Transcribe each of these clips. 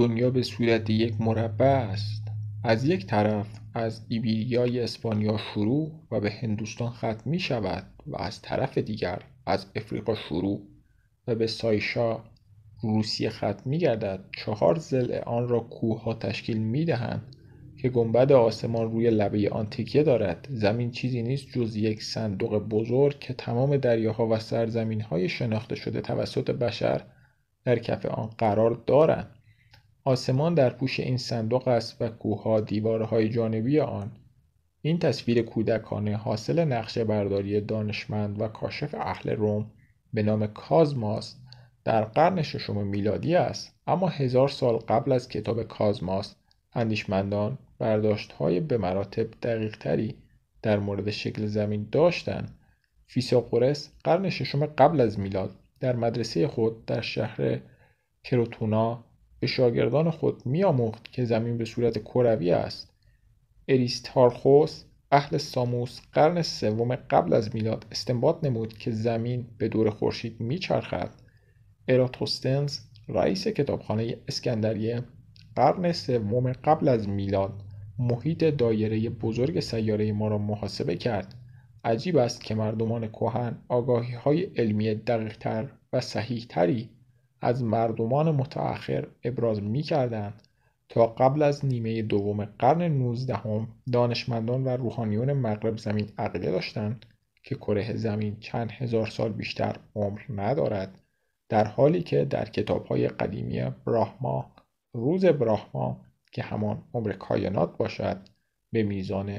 دنیا به صورت یک مربع است از یک طرف از ایبیریای اسپانیا شروع و به هندوستان ختم می شود و از طرف دیگر از افریقا شروع و به سایشا روسیه ختم می گردد چهار زل آن را کوه ها تشکیل می دهند که گنبد آسمان روی لبه آن تکیه دارد زمین چیزی نیست جز یک صندوق بزرگ که تمام دریاها و سرزمین های شناخته شده توسط بشر در کف آن قرار دارند آسمان در پوش این صندوق است و کوهها دیوارهای جانبی آن این تصویر کودکانه حاصل نقشه برداری دانشمند و کاشف اهل روم به نام کازماس در قرن ششم میلادی است اما هزار سال قبل از کتاب کازماس اندیشمندان برداشت های به مراتب دقیق تری در مورد شکل زمین داشتند فیساقورس قرن ششم قبل از میلاد در مدرسه خود در شهر کروتونا به شاگردان خود میآموخت که زمین به صورت کروی است اریستارخوس اهل ساموس قرن سوم قبل از میلاد استنباط نمود که زمین به دور خورشید میچرخد اراتوستنز رئیس کتابخانه اسکندریه قرن سوم قبل از میلاد محیط دایره بزرگ سیاره ما را محاسبه کرد عجیب است که مردمان کهن آگاهی های علمی دقیقتر و صحیحتری از مردمان متأخر ابراز می کردند تا قبل از نیمه دوم قرن 19 دانشمندان و روحانیون مغرب زمین عقیده داشتند که کره زمین چند هزار سال بیشتر عمر ندارد در حالی که در های قدیمی براهما روز براهما که همان عمر کاینات باشد به میزان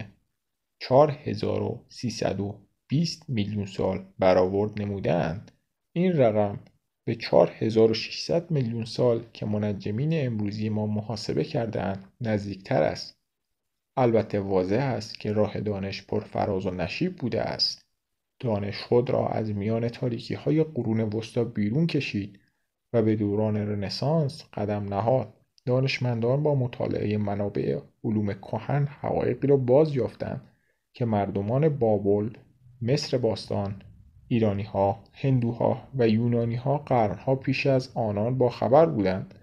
4320 میلیون سال برآورد نمودند این رقم به 4600 میلیون سال که منجمین امروزی ما محاسبه کردهاند نزدیکتر است. البته واضح است که راه دانش پر فراز و نشیب بوده است. دانش خود را از میان تاریکی های قرون وسطا بیرون کشید و به دوران رنسانس قدم نهاد. دانشمندان با مطالعه منابع علوم کهن حقایقی را باز یافتند که مردمان بابل، مصر باستان ایرانیها، هندوها و یونانیها قرنها پیش از آنان با خبر بودند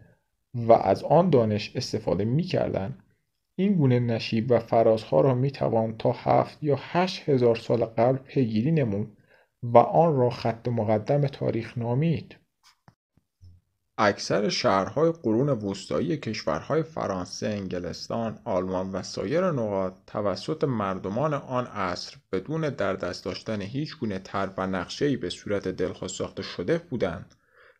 و از آن دانش استفاده می کردند. این گونه نشیب و فرازها را می توان تا هفت یا هشت هزار سال قبل پیگیری نمود و آن را خط مقدم تاریخ نامید. اکثر شهرهای قرون وسطایی کشورهای فرانسه، انگلستان، آلمان و سایر نقاط توسط مردمان آن عصر بدون در دست داشتن هیچ گونه طرح و نقشه‌ای به صورت دلخواه ساخته شده بودند.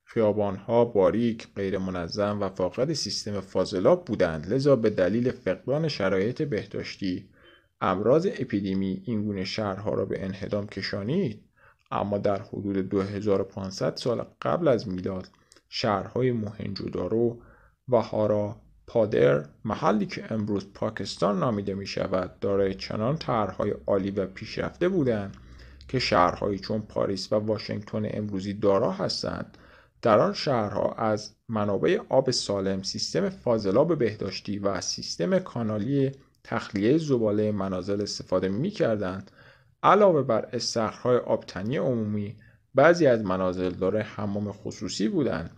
خیابانها باریک، غیر منظم و فاقد سیستم فاضلاب بودند لذا به دلیل فقدان شرایط بهداشتی امراض اپیدمی این گونه شهرها را به انهدام کشانید اما در حدود 2500 سال قبل از میلاد شهرهای مهنجودارو و هارا پادر محلی که امروز پاکستان نامیده می شود دارای چنان طرحهای عالی و پیشرفته بودند که شهرهایی چون پاریس و واشنگتن امروزی دارا هستند در آن شهرها از منابع آب سالم سیستم فاضلاب بهداشتی و سیستم کانالی تخلیه زباله منازل استفاده می علاوه بر استخرهای آبتنی عمومی بعضی از منازل داره حمام خصوصی بودند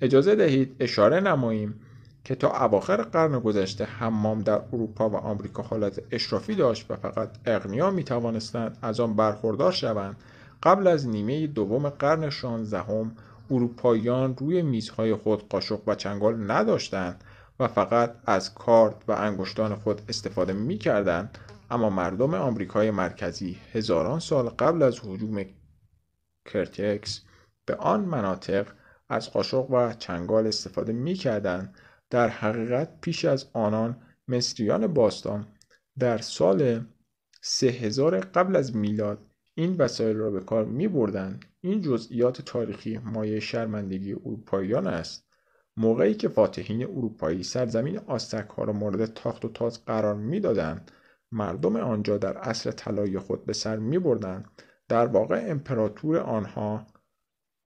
اجازه دهید اشاره نماییم که تا اواخر قرن گذشته حمام در اروپا و آمریکا حالت اشرافی داشت و فقط اغنیا می توانستند از آن برخوردار شوند قبل از نیمه دوم قرن شانزدهم اروپاییان روی میزهای خود قاشق و چنگال نداشتند و فقط از کارد و انگشتان خود استفاده می کردن. اما مردم آمریکای مرکزی هزاران سال قبل از حجوم کرتکس به آن مناطق از قاشق و چنگال استفاده میکردند در حقیقت پیش از آنان مصریان باستان در سال 3000 قبل از میلاد این وسایل را به کار می بردن. این جزئیات تاریخی مایه شرمندگی اروپاییان است. موقعی که فاتحین اروپایی سرزمین آستک ها را مورد تاخت و تاز قرار میدادند مردم آنجا در عصر طلای خود به سر می بردن. در واقع امپراتور آنها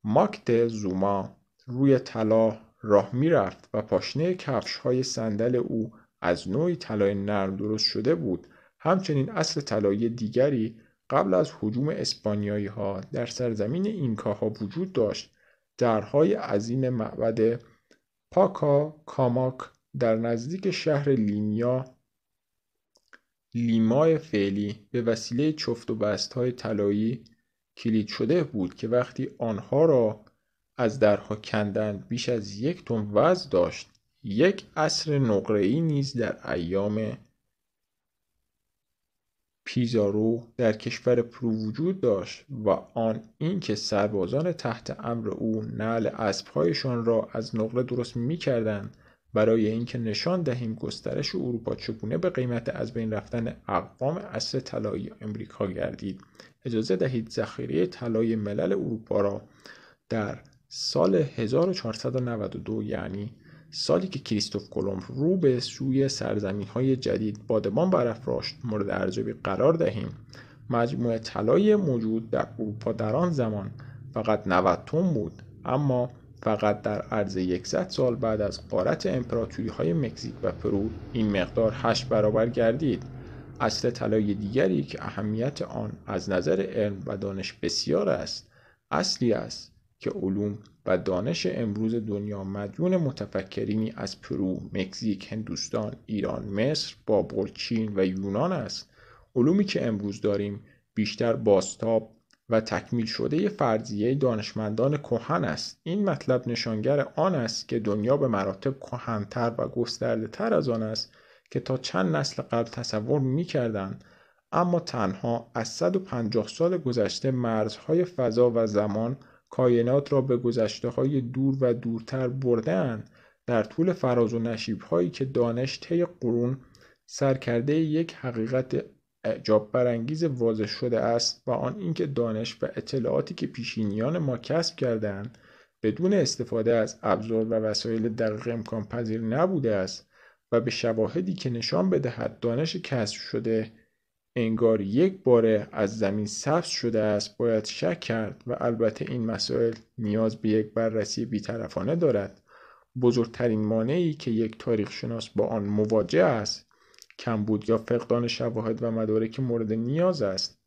ماکت زوما روی طلا راه میرفت و پاشنه کفش های صندل او از نوعی طلای نرم درست شده بود همچنین اصل طلایی دیگری قبل از حجوم اسپانیایی ها در سرزمین اینکاها وجود داشت درهای عظیم معبد پاکا کاماک در نزدیک شهر لیمیا لیمای فعلی به وسیله چفت و بست های طلایی کلید شده بود که وقتی آنها را از درها کندند بیش از یک تن وزن داشت یک اصر نقره ای نیز در ایام پیزارو در کشور پرو وجود داشت و آن اینکه سربازان تحت امر او نعل اسبهایشان را از نقره درست میکردند برای اینکه نشان دهیم گسترش اروپا چگونه به قیمت از بین رفتن اقوام اصل طلایی امریکا گردید اجازه دهید ذخیره طلای ملل اروپا را در سال 1492 یعنی سالی که کریستوف کلمب رو به سوی سرزمین های جدید بادبان برافراشت مورد ارزیابی قرار دهیم مجموعه طلای موجود در اروپا در آن زمان فقط 90 تن بود اما فقط در عرض 100 سال بعد از قارت امپراتوری های مکزیک و پرو این مقدار هشت برابر گردید اصل طلای دیگری که اهمیت آن از نظر علم و دانش بسیار است اصلی است که علوم و دانش امروز دنیا مدیون متفکرینی از پرو، مکزیک، هندوستان، ایران، مصر، بابل، چین و یونان است. علومی که امروز داریم بیشتر باستاب و تکمیل شده فرضیه دانشمندان کهن است این مطلب نشانگر آن است که دنیا به مراتب کهنتر و گسترده از آن است که تا چند نسل قبل تصور کردن اما تنها از 150 سال گذشته مرزهای فضا و زمان کائنات را به گذشته های دور و دورتر بردهاند در طول فراز و نشیب هایی که دانش طی قرون سرکرده یک حقیقت اعجاب برانگیز واضح شده است و آن اینکه دانش و اطلاعاتی که پیشینیان ما کسب کردند بدون استفاده از ابزار و وسایل دقیق امکان پذیر نبوده است و به شواهدی که نشان بدهد دانش کسب شده انگار یک باره از زمین سبز شده است باید شک کرد و البته این مسائل نیاز به یک بررسی بیطرفانه دارد بزرگترین مانعی که یک تاریخ شناس با آن مواجه است کمبود یا فقدان شواهد و مدارک مورد نیاز است